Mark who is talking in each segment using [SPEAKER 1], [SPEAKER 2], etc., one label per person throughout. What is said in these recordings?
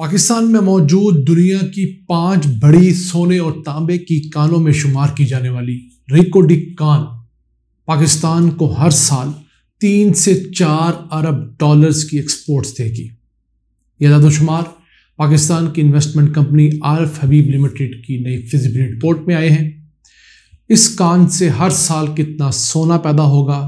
[SPEAKER 1] पाकिस्तान में मौजूद दुनिया की पांच बड़ी सोने और तांबे की कानों में शुमार की जाने वाली रिकोडिक कान पाकिस्तान को हर साल तीन से चार अरब डॉलर्स की एक्सपोर्ट्स देगी यह दादोशुमार पाकिस्तान की investment company Arif Habib limited की नई फिजिबिलिटी रिपोर्ट में आए हैं इस कान से हर साल कितना सोना पैदा होगा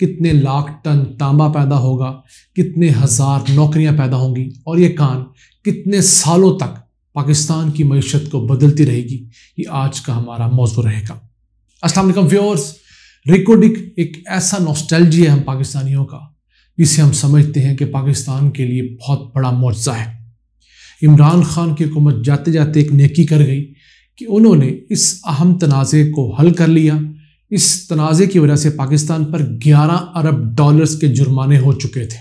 [SPEAKER 1] कितने लाख टन तांबा पैदा होगा कितने हज़ार नौकरियां पैदा होंगी और ये कान कितने सालों तक पाकिस्तान की मीशत को बदलती रहेगी ये आज का हमारा मौजू रहेगा असलम व्यवर्स रिकॉर्डिक एक ऐसा नॉस्टैल्जी है हम पाकिस्तानियों का जिसे हम समझते हैं कि पाकिस्तान के लिए बहुत बड़ा मुआवजा है इमरान खान की हुकूमत जाते जाते एक नेकी कर गई कि उन्होंने इस अहम तनाज़े को हल कर लिया इस तनाज़े की वजह से पाकिस्तान पर 11 अरब डॉलर्स के जुर्माने हो चुके थे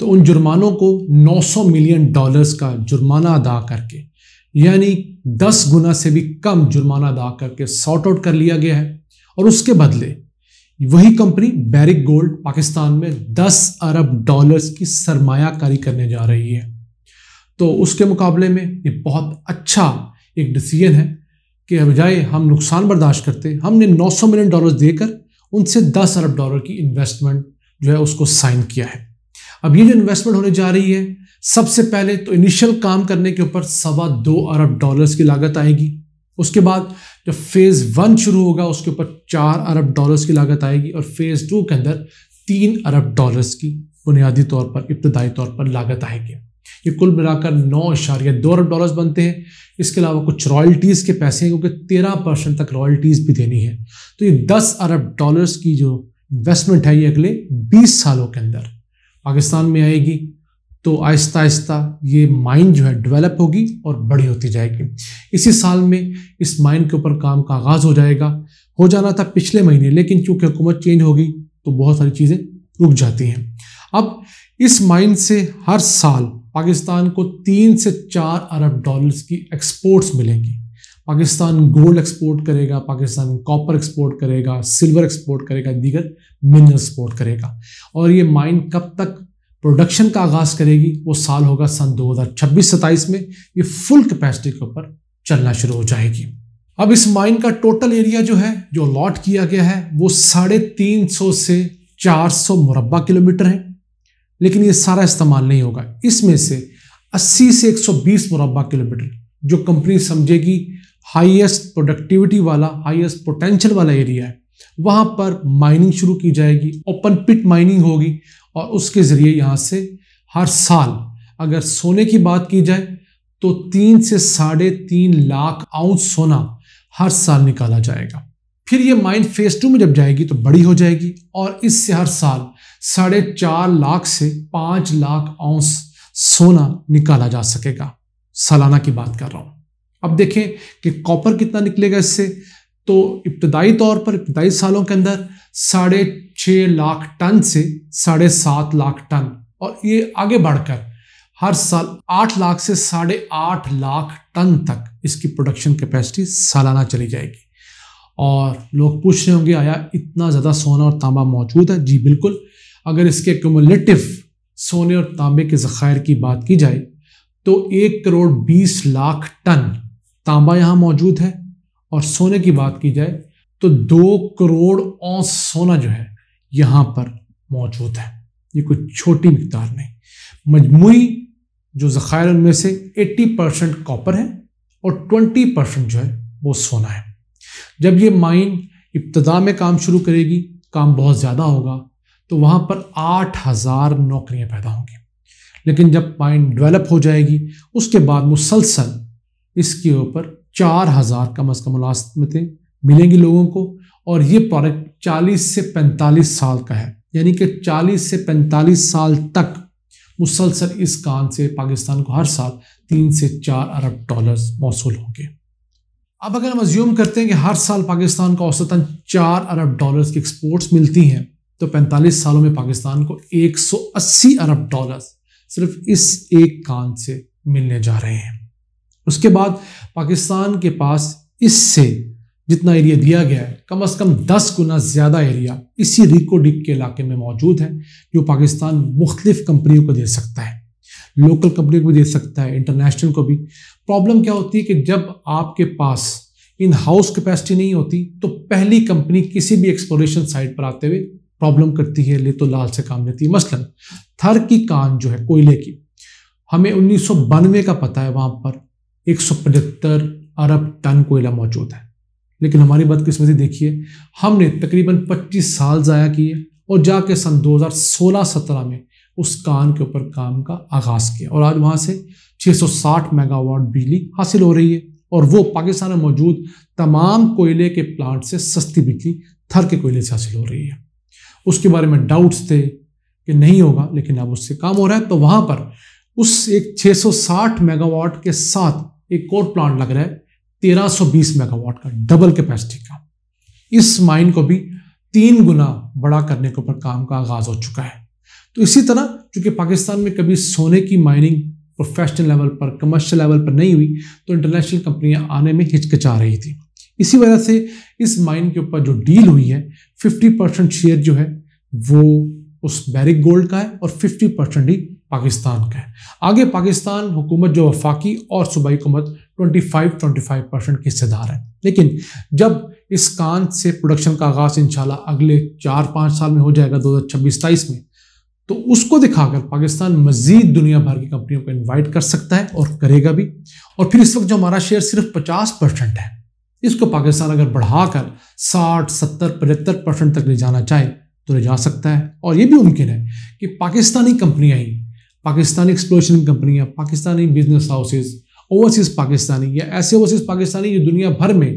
[SPEAKER 1] तो उन जुर्मानों को 900 मिलियन डॉलर्स का जुर्माना अदा करके यानी 10 गुना से भी कम जुर्माना अदा करके सॉर्ट आउट कर लिया गया है और उसके बदले वही कंपनी बैरिक गोल्ड पाकिस्तान में 10 अरब डॉलर्स की सरमायाकारी करने जा रही है तो उसके मुकाबले में ये बहुत अच्छा एक डिसीजन है कि बजाय हम नुकसान बर्दाश्त करते हमने 900 मिलियन डॉलर देकर उनसे 10 अरब डॉलर की इन्वेस्टमेंट जो है उसको साइन किया है अब ये जो इन्वेस्टमेंट होने जा रही है सबसे पहले तो इनिशियल काम करने के ऊपर सवा दो अरब डॉलर्स की लागत आएगी उसके बाद जब फेज़ वन शुरू होगा उसके ऊपर चार अरब डॉलर्स की लागत आएगी और फेज़ टू के अंदर तीन अरब डॉलर्स की बुनियादी तौर पर इब्तदाई तौर पर लागत आएगी ये कुल मिलाकर नौ इशारिया दो अरब डॉलर्स बनते हैं इसके अलावा कुछ रॉयल्टीज़ के पैसे हैं क्योंकि तेरह परसेंट तक रॉयल्टीज़ भी देनी है तो ये दस अरब डॉलर्स की जो इन्वेस्टमेंट है ये अगले बीस सालों के अंदर पाकिस्तान में आएगी तो आहिस्ता आहिस्ता ये माइन जो है डेवलप होगी और बड़ी होती जाएगी इसी साल में इस माइन के ऊपर काम का आगाज़ हो जाएगा हो जाना था पिछले महीने लेकिन चूंकि हुकूमत चेंज होगी तो बहुत सारी चीज़ें रुक जाती हैं अब इस माइन से हर साल पाकिस्तान को तीन से चार अरब डॉलर्स की एक्सपोर्ट्स मिलेंगी पाकिस्तान गोल्ड एक्सपोर्ट करेगा पाकिस्तान कॉपर एक्सपोर्ट करेगा सिल्वर एक्सपोर्ट करेगा दीगर मिनरल एक्सपोर्ट करेगा और ये माइन कब तक प्रोडक्शन का आगाज़ करेगी वो साल होगा सन 2026-27 में ये फुल कैपेसिटी के ऊपर चलना शुरू हो जाएगी अब इस माइन का टोटल एरिया जो है जो अलॉट किया गया है वो साढ़े तीन सौ से चार सौ मुरबा किलोमीटर है लेकिन ये सारा इस्तेमाल नहीं होगा इसमें से अस्सी से एक सौ बीस मुरबा किलोमीटर जो कंपनी समझेगी हाईएस्ट प्रोडक्टिविटी वाला हाईएस्ट पोटेंशियल वाला एरिया है वहां पर माइनिंग शुरू की जाएगी ओपन पिट माइनिंग होगी और उसके ज़रिए यहाँ से हर साल अगर सोने की बात की जाए तो तीन से साढ़े तीन लाख आउंस सोना हर साल निकाला जाएगा फिर ये माइन फेज टू में जब जाएगी तो बड़ी हो जाएगी और इससे हर साल साढ़े चार लाख से पाँच लाख आउंस सोना निकाला जा सकेगा सालाना की बात कर रहा हूं अब देखें कि कॉपर कितना निकलेगा इससे तो इब्तदाई तौर पर इब्तदाई सालों के अंदर साढ़े छः लाख टन से साढ़े सात लाख टन और ये आगे बढ़कर हर साल आठ लाख से साढ़े आठ लाख टन तक इसकी प्रोडक्शन कैपेसिटी सालाना चली जाएगी और लोग पूछ रहे होंगे आया इतना ज़्यादा सोना और तांबा मौजूद है जी बिल्कुल अगर इसके कमोलेटिव सोने और तांबे के ज़खायर की बात की जाए तो एक करोड़ बीस लाख टन तांबा यहाँ मौजूद है और सोने की बात की जाए तो दो करोड़ औस सोना जो है यहाँ पर मौजूद है ये कुछ छोटी मकदार नहीं मजमू जो ज़ख़ायर उनमें से 80 परसेंट कॉपर है और 20 परसेंट जो है वो सोना है जब ये माइन इब्तदा में काम शुरू करेगी काम बहुत ज़्यादा होगा तो वहाँ पर 8000 नौकरियाँ पैदा होंगी लेकिन जब माइंड डेवलप हो जाएगी उसके बाद मुसलसल इसके ऊपर चार हज़ार कम अज़ कम मुलाजमतें मिलेंगी लोगों को और ये प्रोडक्ट चालीस से पैंतालीस साल का है यानी कि चालीस से पैंतालीस साल तक मुसलसल इस कान से पाकिस्तान को हर साल तीन से चार अरब डॉलर्स मौसू होंगे अब अगर हम अज्यूम करते हैं कि हर साल पाकिस्तान को औसतन चार अरब डॉलर्स की एक्सपोर्ट्स मिलती हैं तो 45 सालों में पाकिस्तान को 180 अरब डॉलर्स सिर्फ इस एक कान से मिलने जा रहे हैं उसके बाद पाकिस्तान के पास इससे जितना एरिया दिया गया है कम अज़ कम दस गुना ज़्यादा एरिया इसी रिको डिक के इलाके में मौजूद है जो पाकिस्तान मुख्तलिफ कंपनियों को दे सकता है लोकल कंपनी को भी दे सकता है इंटरनेशनल को भी प्रॉब्लम क्या होती है कि जब आपके पास इन हाउस कैपेसिटी नहीं होती तो पहली कंपनी किसी भी एक्सप्लोरेशन साइट पर आते हुए प्रॉब्लम करती है ले तो लाल से काम लेती है मसलन थर की कान जो है कोयले की हमें उन्नीस का पता है वहाँ पर एक अरब टन कोयला मौजूद है लेकिन हमारी बदकिस्मती देखिए हमने तकरीबन 25 साल ज़ाया किए और जाके सन 2016-17 में उस कान के ऊपर काम का आगाज़ किया और आज वहाँ से 660 मेगावाट बिजली हासिल हो रही है और वो पाकिस्तान में मौजूद तमाम कोयले के प्लांट से सस्ती बिजली थर के कोयले से हासिल हो रही है उसके बारे में डाउट्स थे कि नहीं होगा लेकिन अब उससे काम हो रहा है तो वहाँ पर उस एक 660 मेगावाट के साथ एक और प्लांट लग रहा है 1320 मेगावाट का डबल कैपेसिटी का इस माइन को भी तीन गुना बड़ा करने के ऊपर काम का आगाज हो चुका है तो इसी तरह चूंकि पाकिस्तान में कभी सोने की माइनिंग प्रोफेशनल लेवल पर कमर्शियल लेवल पर नहीं हुई तो इंटरनेशनल कंपनियां आने में हिचकिचा रही थी इसी वजह से इस माइन के ऊपर जो डील हुई है 50 परसेंट शेयर जो है वो उस बैरिक गोल्ड का है और 50 परसेंट ही पाकिस्तान का है आगे पाकिस्तान हुकूमत जो वफाकी और सूबाई हुकूमत 25 25 परसेंट के हिस्सेदार है लेकिन जब इस कान से प्रोडक्शन का आगाज़ इंशाल्लाह अगले चार पाँच साल में हो जाएगा दो हज़ार छब्बीस तेईस में तो उसको दिखाकर पाकिस्तान मजीद दुनिया भर की कंपनियों को इन्वाइट कर सकता है और करेगा भी और फिर इस वक्त जो हमारा शेयर सिर्फ पचास परसेंट है इसको पाकिस्तान अगर बढ़ाकर 60, 70, पचहत्तर परसेंट तक ले जाना चाहे तो ले जा सकता है और ये भी मुमकिन है कि पाकिस्तानी कंपनियाँ ही पाकिस्तानी एक्सप्लोशन कंपनियाँ Pakistani business houses overseas Pakistani या ऐसे ओवरसीज़ पाकिस्तानी जो दुनिया भर में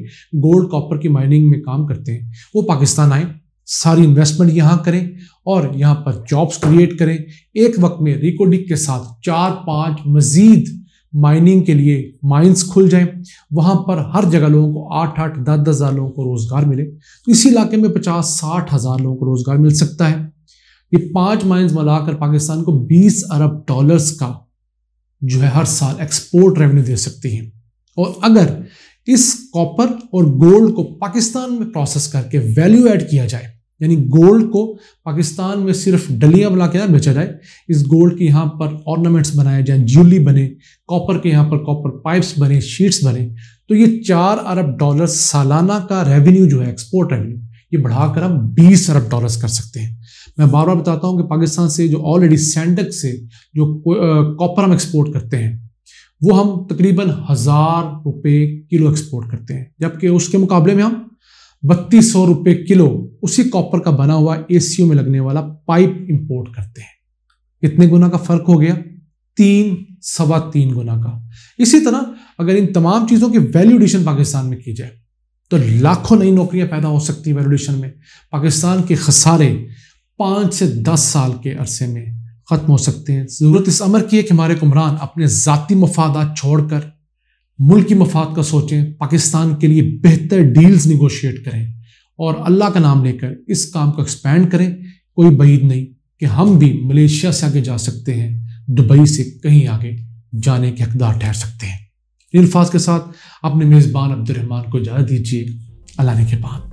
[SPEAKER 1] गोल्ड कॉपर की माइनिंग में काम करते हैं वो पाकिस्तान आए सारी इन्वेस्टमेंट यहाँ करें और यहाँ पर जॉब्स क्रिएट करें एक वक्त में रिकोडिक के साथ चार पाँच मज़ीद माइनिंग के लिए माइंस खुल जाएं वहाँ पर हर जगह लोगों को आठ आठ दस दस हज़ार लोगों को रोज़गार मिले तो इसी इलाके में पचास साठ हज़ार लोगों को रोज़गार मिल सकता है ये पांच माइंस मिलाकर पाकिस्तान को बीस अरब डॉलर्स का जो है हर साल एक्सपोर्ट रेवेन्यू दे सकती हैं और अगर इस कॉपर और गोल्ड को पाकिस्तान में प्रोसेस करके वैल्यू ऐड किया जाए यानी गोल्ड को पाकिस्तान में सिर्फ डलियाँ बना के ना बेचा जाए इस गोल्ड के यहाँ पर ऑर्नामेंट्स बनाए जाए ज्वेलरी बने कॉपर के यहाँ पर कॉपर पाइप्स बने शीट्स बने तो ये चार अरब डॉलर सालाना का रेवेन्यू जो है एक्सपोर्ट रेवेन्यू ये बढ़ाकर हम बीस अरब डॉलर्स कर सकते हैं मैं बार बार बताता हूँ कि पाकिस्तान से जो ऑलरेडी सेंडक से जो कॉपर हम एक्सपोर्ट करते हैं वो हम तकरीबन हज़ार रुपये किलो एक्सपोर्ट करते हैं जबकि उसके मुकाबले में हम बत्तीस सौ रुपए किलो उसी कॉपर का बना हुआ एसीओ में लगने वाला पाइप इंपोर्ट करते हैं कितने गुना का फर्क हो गया तीन सवा तीन गुना का इसी तरह अगर इन तमाम चीज़ों की वैल्यूडेशन पाकिस्तान में की जाए तो लाखों नई नौकरियां पैदा हो सकती हैं वैल्यूडेशन में पाकिस्तान के खसारे पांच से दस साल के अरसे में ख़त्म हो सकते हैं ज़रूरत इस अमर की है कि हमारे हुमरान अपने जाति मफादा छोड़कर मुल्क की मफाद का सोचें पाकिस्तान के लिए बेहतर डील्स निगोशिएट करें और अल्लाह का नाम लेकर इस काम को एक्सपैंड करें कोई बईद नहीं कि हम भी मलेशिया से आगे जा सकते हैं दुबई से कहीं आगे जाने के हकदार ठहर सकते हैं इन अल्फाज के साथ अपने मेज़बान अब्दुलरहमान को इजाज़त दीजिए अल्लाह ने के बाद